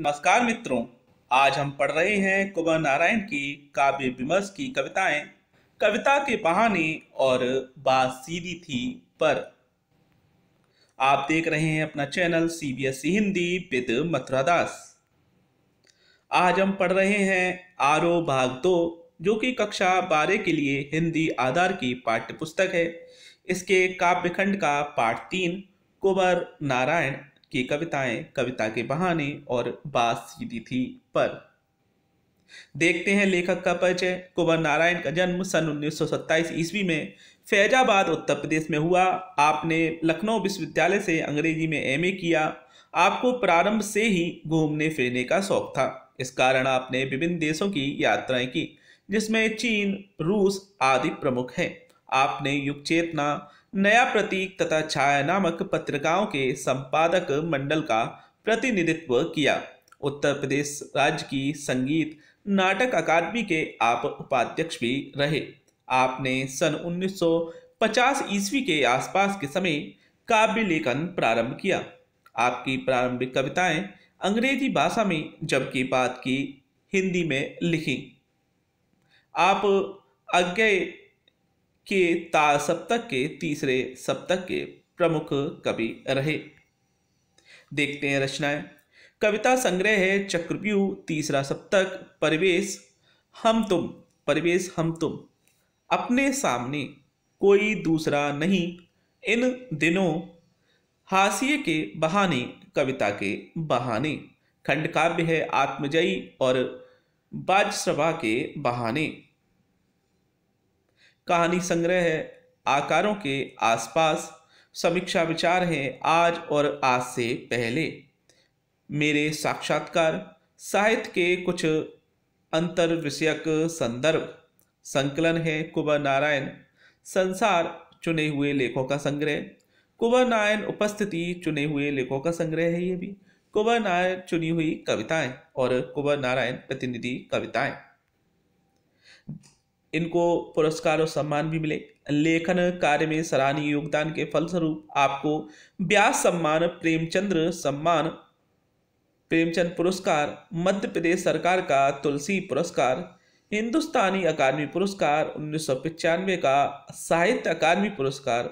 नमस्कार मित्रों आज हम पढ़ रहे हैं कुमार नारायण की काव्य विमर्श की कविताएं कविता के बहाने और बात सीधी थी पर आप देख रहे हैं अपना channel CBSE Hindi e with Mathura Das आज हम पढ़ रहे हैं आरो भाग दो जो कि कक्षा बारह के लिए हिंदी आधार की पाठ्य पुस्तक है इसके काव्य खंड का पाठ तीन कुंवर नारायण कि कविताएं कविता के बहाने और बात सीधी थी पर देखते हैं लेखक का परिचय कुंवर नारायण का जन्म सन 1927 ईस्वी में फैजाबाद उत्तर प्रदेश में हुआ आपने लखनऊ विश्वविद्यालय से अंग्रेजी में एमए किया आपको प्रारंभ से ही घूमने फिरने का शौक था इस कारण आपने विभिन्न देशों की यात्राएं की जिसमें चीन रूस आदि प्रमुख हैं आपने युग चेतना नया प्रतीक तथा छाया नामक पत्रिकाओं के संपादक मंडल का प्रतिनिधित्व किया उत्तर प्रदेश राज्य की संगीत नाटक अकादमी के आप उपाध्यक्ष भी रहे आपने सन 1950 ईस्वी के आसपास के समय काव्य लेखन प्रारंभ किया आपकी प्रारंभिक कविताएं अंग्रेजी भाषा में जबकि बात की हिंदी में लिखी आप अज्ञ के ता सप्तक के तीसरे सप्तक के प्रमुख कवि रहे देखते हैं रचनाएं कविता संग्रह है चक्रव्यूह तीसरा सप्तक परिवेश हम तुम परिवेश हम तुम अपने सामने कोई दूसरा नहीं इन दिनों हास्य के बहाने कविता के बहाने खंडकाव्य है आत्मजयी और बाजसभा के बहाने कहानी संग्रह है आकारों के आसपास समीक्षा विचार हैं आज और आज से पहले मेरे साक्षात्कार साहित्य के कुछ अंतर विषयक संदर्भ संकलन है कुंवर नारायण संसार चुने हुए लेखों का संग्रह कुंवर नारायण उपस्थिति चुने हुए लेखों का संग्रह है ये भी कुंवर नारायण चुनी हुई कविताएं और कुंवर नारायण प्रतिनिधि कविताएं इनको पुरस्कार और सम्मान भी मिले लेखन कार्य में सराहनीय योगदान के फलस्वरूप आपको ब्यास सम्मान प्रेमचंद्र सम्मान प्रेमचंद पुरस्कार मध्य प्रदेश सरकार का तुलसी पुरस्कार हिंदुस्तानी अकादमी पुरस्कार उन्नीस का साहित्य अकादमी पुरस्कार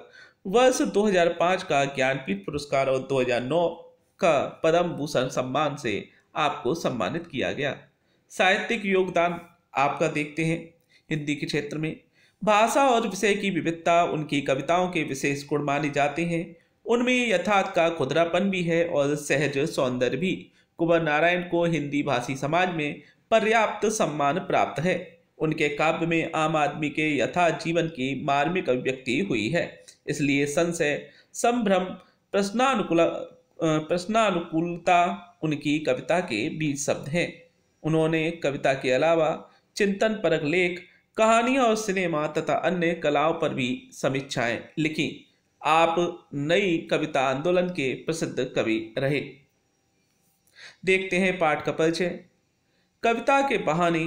वर्ष 2005 का ज्ञानपीठ पुरस्कार और 2009 का पद्म भूषण सम्मान से आपको सम्मानित किया गया साहित्यिक योगदान आपका देखते हैं हिंदी के क्षेत्र में भाषा और विषय की विविधता उनकी कविताओं के विशेष गुण माने जाते हैं उनमें यथार्थ का खुदरापन भी है और सहज सौंदर्य भी कुंवर नारायण को हिंदी भाषी समाज में पर्याप्त सम्मान प्राप्त है उनके काव्य में आम आदमी के यथा जीवन की मार्मिक अभिव्यक्ति हुई है इसलिए संशय संभ्रम प्रश्नानुकूल प्रश्नानुकूलता उनकी कविता के बीज शब्द हैं उन्होंने कविता के अलावा चिंतन परक लेख कहानियाँ और सिनेमा तथा अन्य कलाओं पर भी समीक्षाएं लिखी आप नई कविता आंदोलन के प्रसिद्ध कवि रहे देखते हैं पाठ का परिचय कविता के बहाने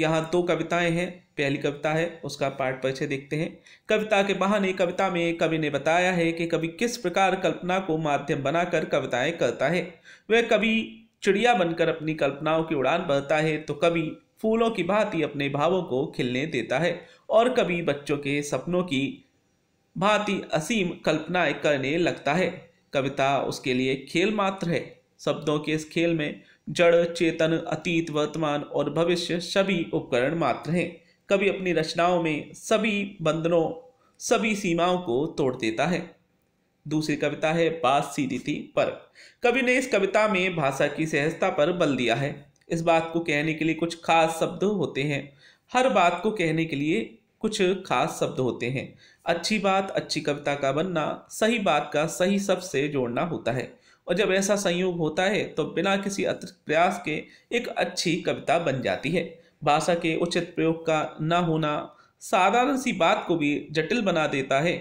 यहाँ दो कविताएं हैं पहली कविता है उसका पाठ परिचय देखते हैं कविता के बहाने कविता में कवि ने बताया है कि कवि किस प्रकार कल्पना को माध्यम बनाकर कविताएं करता है वह कभी चिड़िया बनकर अपनी कल्पनाओं की उड़ान भरता है तो कवि फूलों की भांति अपने भावों को खिलने देता है और कभी बच्चों के सपनों की भांति असीम कल्पनाएं करने लगता है कविता उसके लिए खेल मात्र है शब्दों के इस खेल में जड़ चेतन अतीत वर्तमान और भविष्य सभी उपकरण मात्र हैं कभी अपनी रचनाओं में सभी बंधनों सभी सीमाओं को तोड़ देता है दूसरी कविता है बात सीधी थी पर कवि ने इस कविता में भाषा की सहजता पर बल दिया है इस बात को कहने के लिए कुछ खास शब्द होते हैं हर बात को कहने के लिए कुछ खास शब्द होते हैं अच्छी बात अच्छी कविता का बनना सही बात का सही शब्द से जोड़ना होता है और जब ऐसा संयोग होता है तो बिना किसी अतिरिक्त प्रयास के एक अच्छी कविता बन जाती है भाषा के उचित प्रयोग का न होना साधारण सी बात को भी जटिल बना देता है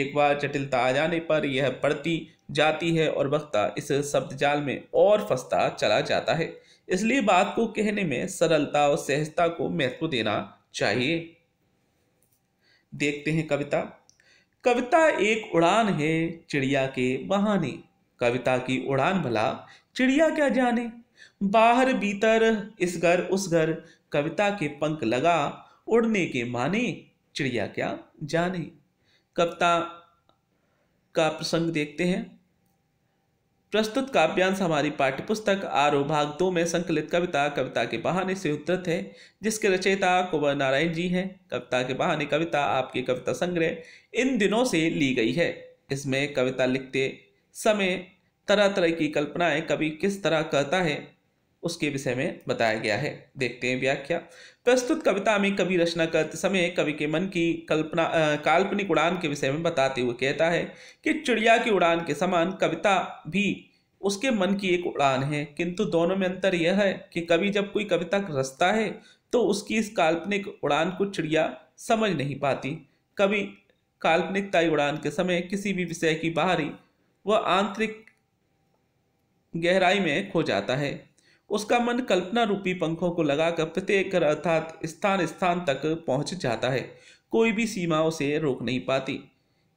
एक बार जटिलता आ जाने पर यह बढ़ती जाती है और वक्ता इस शब्द जाल में और फंसता चला जाता है इसलिए बात को कहने में सरलता और सहजता को महत्व देना चाहिए देखते हैं कविता कविता एक उड़ान है चिड़िया के बहाने कविता की उड़ान भला चिड़िया क्या जाने बाहर भीतर इस घर उस घर कविता के पंख लगा उड़ने के माने चिड़िया क्या जाने कविता का प्रसंग देखते हैं प्रस्तुत काव्यांश हमारी पाठ्यपुस्तक आरो भाग दो में संकलित कविता कविता के बहाने से उद्धृत है जिसके रचयिता कुंवर नारायण जी हैं कविता के बहाने कविता आपके कविता संग्रह इन दिनों से ली गई है इसमें कविता लिखते समय तरह तरह की कल्पनाएं कवि किस तरह कहता है उसके विषय में बताया गया है देखते हैं व्याख्या प्रस्तुत कविता में कवि रचना करते समय कवि के मन की कल्पना काल्पनिक उड़ान के विषय में बताते हुए कहता है कि चिड़िया की उड़ान के समान कविता भी उसके मन की एक उड़ान है किंतु दोनों में अंतर यह है कि कवि जब कोई कविता रचता है तो उसकी इस काल्पनिक उड़ान को चिड़िया समझ नहीं पाती कवि काल्पनिकताई उड़ान के समय किसी भी विषय की बाहरी व आंतरिक गहराई में खो जाता है उसका मन कल्पना रूपी पंखों को लगाकर प्रत्येक अर्थात स्थान स्थान तक पहुंच जाता है कोई भी सीमाओं से रोक नहीं पाती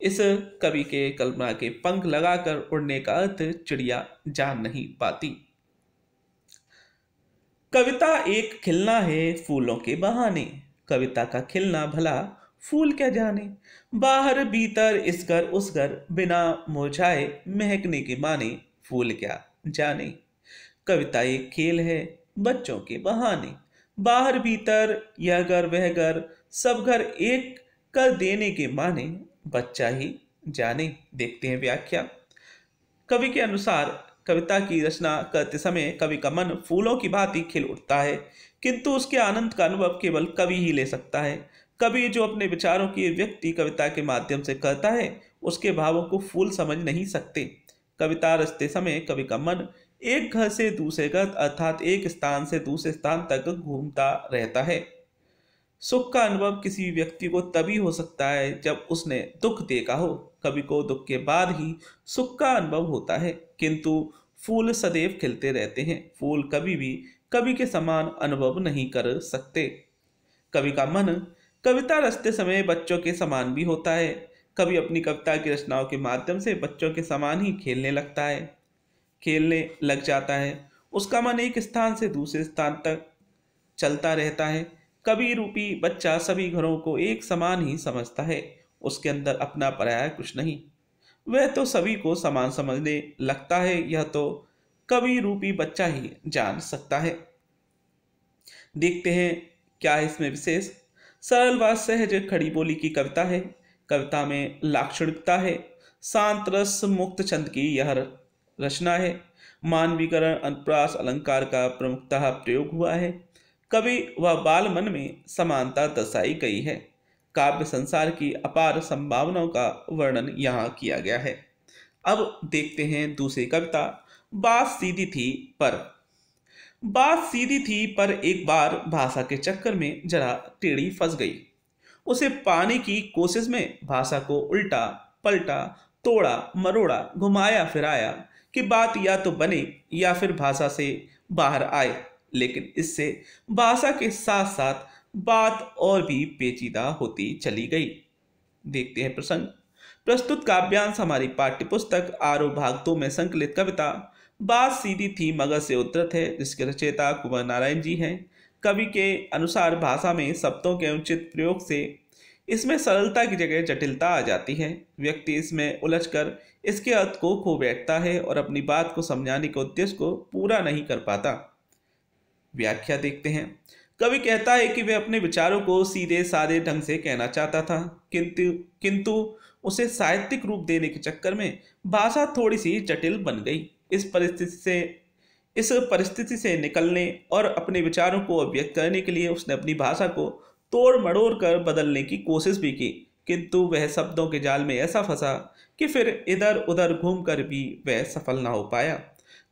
इस कवि के कल्पना के पंख लगाकर उड़ने का अर्थ चिड़िया जान नहीं पाती कविता एक खिलना है फूलों के बहाने कविता का खिलना भला फूल क्या जाने बाहर भीतर इस घर उस घर बिना मुरझाए महकने के माने फूल क्या जाने कविता एक खेल है बच्चों के बहाने बाहर भीतर यह घर वह घर सब घर एक कर देने के माने बच्चा ही जाने देखते हैं व्याख्या कवि के अनुसार कविता की रचना करते समय कवि का मन फूलों की भांति खिल उठता है किंतु उसके आनंद का अनुभव केवल कवि ही ले सकता है कवि जो अपने विचारों की व्यक्ति कविता के माध्यम से करता है उसके भावों को फूल समझ नहीं सकते कविता रचते समय कवि का मन एक घर से दूसरे घर अर्थात एक स्थान से दूसरे स्थान तक घूमता रहता है सुख का अनुभव किसी व्यक्ति को तभी हो सकता है जब उसने दुख देखा हो कभी को दुख के बाद ही सुख का अनुभव होता है किंतु फूल सदैव खिलते रहते हैं फूल कभी भी कवि के समान अनुभव नहीं कर सकते कवि का मन कविता रचते समय बच्चों के समान भी होता है कवि अपनी कविता की रचनाओं के माध्यम से बच्चों के समान ही खेलने लगता है खेलने लग जाता है उसका मन एक स्थान से दूसरे स्थान तक चलता रहता है कभी रूपी बच्चा सभी घरों को एक समान ही समझता है उसके अंदर अपना पराया कुछ नहीं वह तो सभी को समान समझने लगता है यह तो कभी रूपी बच्चा ही जान सकता है देखते हैं क्या इसमें विशेष सरल व सहज खड़ी बोली की कविता है कविता में लाक्षणिकता है शांत रस मुक्त छंद की यह रचना है मानवीकरण अनुप्रास अलंकार का प्रमुखतः प्रयोग हुआ है कवि व बाल मन में समानता दर्शाई गई है काव्य संसार की अपार संभावनाओं का वर्णन यहाँ किया गया है अब देखते हैं दूसरी कविता बात सीधी थी पर बात सीधी थी पर एक बार भाषा के चक्कर में जरा टेढ़ी फंस गई उसे पाने की कोशिश में भाषा को उल्टा पलटा तोड़ा मरोड़ा घुमाया फिराया कि बात या तो बने या फिर भाषा से बाहर आए लेकिन इससे भाषा के साथ साथ बात और भी पेचीदा होती चली गई देखते हैं प्रसंग प्रस्तुत काव्यांश हमारी पाठ्यपुस्तक आरो भाग दो में संकलित कविता बात सीधी थी मगर से उद्धत है जिसके रचयिता कुंवर नारायण जी हैं कवि के अनुसार भाषा में शब्दों के उचित प्रयोग से इसमें सरलता की जगह जटिलता आ जाती है व्यक्ति इसमें उलझकर इसके अर्थ को खो बैठता है और अपनी बात को समझाने के उद्देश्य को पूरा नहीं कर पाता व्याख्या देखते हैं कवि कहता है कि वह अपने विचारों को सीधे सादे ढंग से कहना चाहता था किंतु किंतु उसे साहित्यिक रूप देने के चक्कर में भाषा थोड़ी सी जटिल बन गई इस परिस्थिति से इस परिस्थिति से निकलने और अपने विचारों को अभिव्यक्त करने के लिए उसने अपनी भाषा को तोड़ मड़ोड़ कर बदलने की कोशिश भी की किंतु वह शब्दों के जाल में ऐसा फंसा कि फिर इधर उधर घूम कर भी वह सफल ना हो पाया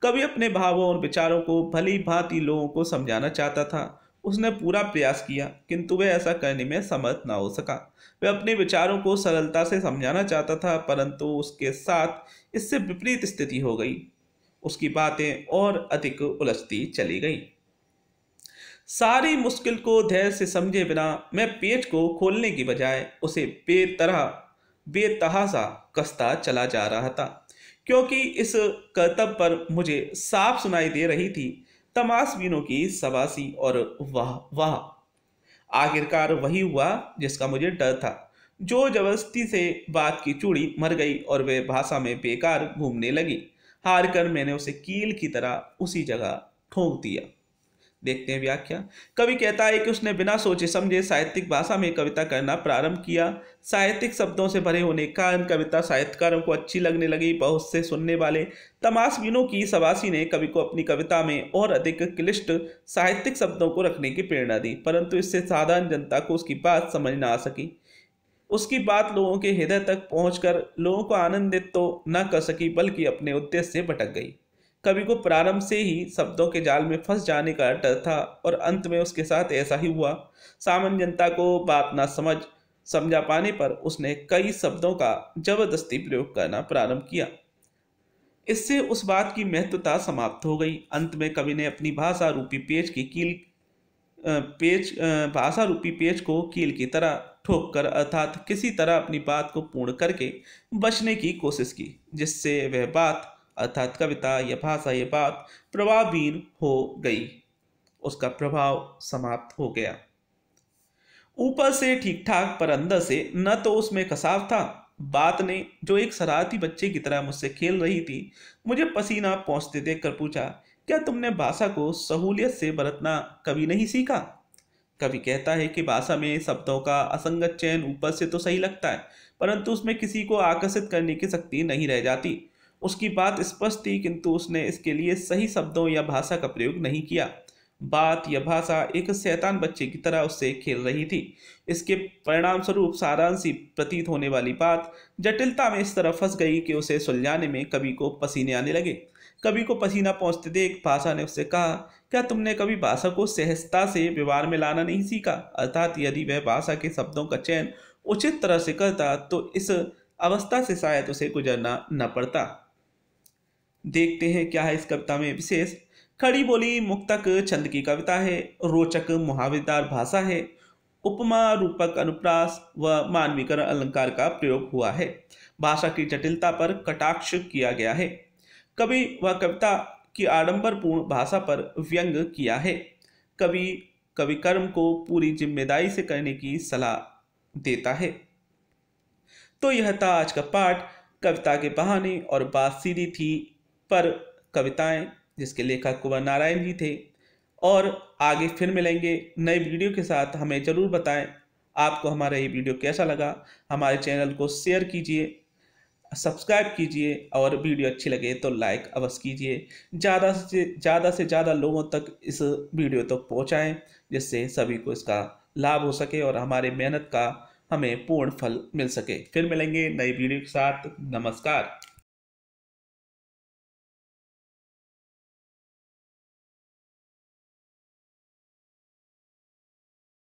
कभी अपने भावों और विचारों को भली भांति लोगों को समझाना चाहता था उसने पूरा प्रयास किया किंतु वह ऐसा करने में समर्थ ना हो सका वह अपने विचारों को सरलता से समझाना चाहता था परंतु उसके साथ इससे विपरीत स्थिति हो गई उसकी बातें और अधिक उलझती चली गई सारी मुश्किल को धैर्य से समझे बिना मैं पेज को खोलने की बजाय उसे बेतरह बेतहासा कसता चला जा रहा था क्योंकि इस कर्तव्य पर मुझे साफ सुनाई दे रही थी तमाशबीनों की सबासी और वाह वाह आखिरकार वही हुआ जिसका मुझे डर था जो जबरदस्ती से बात की चूड़ी मर गई और वह भाषा में बेकार घूमने लगी हार कर मैंने उसे कील की तरह उसी जगह ठोंक दिया देखते हैं व्याख्या कवि कहता है कि उसने बिना सोचे समझे साहित्यिक भाषा में कविता करना प्रारंभ किया साहित्यिक शब्दों से भरे होने के कारण कविता साहित्यकारों को अच्छी लगने लगी बहुत से सुनने वाले तमाशबीनों की सवासी ने कवि को अपनी कविता में और अधिक क्लिष्ट साहित्यिक शब्दों को रखने की प्रेरणा दी परंतु इससे साधारण जनता को उसकी बात समझ ना आ सकी उसकी बात लोगों के हृदय तक पहुंचकर लोगों को आनंदित तो न कर सकी बल्कि अपने उद्देश्य से भटक गई कवि को प्रारंभ से ही शब्दों के जाल में फंस जाने का डर था और अंत में उसके साथ ऐसा ही हुआ सामान्य जनता को बात ना समझ समझा पाने पर उसने कई शब्दों का जबरदस्ती प्रयोग करना प्रारंभ किया इससे उस बात की महत्वता समाप्त हो गई अंत में कवि ने अपनी भाषा रूपी पेज की कील पेज भाषा रूपी पेज को कील की तरह ठोक कर अर्थात किसी तरह अपनी बात को पूर्ण करके बचने की कोशिश की जिससे वह बात अर्थात कविता या भाषा ये बात प्रभावीन हो गई उसका प्रभाव समाप्त हो गया ऊपर से ठीक ठाक पर अंदर से न तो उसमें कसाव था बात ने जो एक शरारती बच्चे की तरह मुझसे खेल रही थी मुझे पसीना पहुंचते देख कर पूछा क्या तुमने भाषा को सहूलियत से बरतना कभी नहीं सीखा कवि कहता है कि भाषा में शब्दों का असंगत चयन ऊपर से तो सही लगता है परंतु उसमें किसी को आकर्षित करने की शक्ति नहीं रह जाती उसकी बात स्पष्ट थी किंतु उसने इसके लिए सही शब्दों या भाषा का प्रयोग नहीं किया बात या भाषा एक शैतान बच्चे की तरह उससे खेल रही थी इसके परिणाम स्वरूप सारांशी प्रतीत होने वाली बात जटिलता में इस तरह फंस गई कि उसे सुलझाने में कवि को पसीने आने लगे कवि को पसीना पहुंचते देख भाषा ने उससे कहा क्या तुमने कभी भाषा को सहजता से व्यवहार में लाना नहीं सीखा अर्थात यदि वह भाषा के शब्दों का चयन उचित तरह से करता तो इस अवस्था से शायद उसे गुजरना न पड़ता देखते हैं क्या है इस कविता में विशेष खड़ी बोली मुक्तक छंद की कविता है रोचक मुहावरेदार भाषा है उपमा रूपक अनुप्रास व मानवीकरण अलंकार का प्रयोग हुआ है भाषा की जटिलता पर कटाक्ष किया गया है कवि व कविता की आडंबरपूर्ण भाषा पर व्यंग किया है कवि कवि कर्म को पूरी जिम्मेदारी से करने की सलाह देता है तो यह था आज का पाठ कविता के बहाने और बात सीधी थी पर कविताएं जिसके लेखक कुंवर नारायण जी थे और आगे फिर मिलेंगे नए वीडियो के साथ हमें ज़रूर बताएं आपको हमारा ये वीडियो कैसा लगा हमारे चैनल को शेयर कीजिए सब्सक्राइब कीजिए और वीडियो अच्छी लगे तो लाइक अवश्य कीजिए ज़्यादा से ज़्यादा से ज़्यादा लोगों तक इस वीडियो तक तो पहुँचाएँ जिससे सभी को इसका लाभ हो सके और हमारे मेहनत का हमें पूर्ण फल मिल सके फिर मिलेंगे नई वीडियो के साथ नमस्कार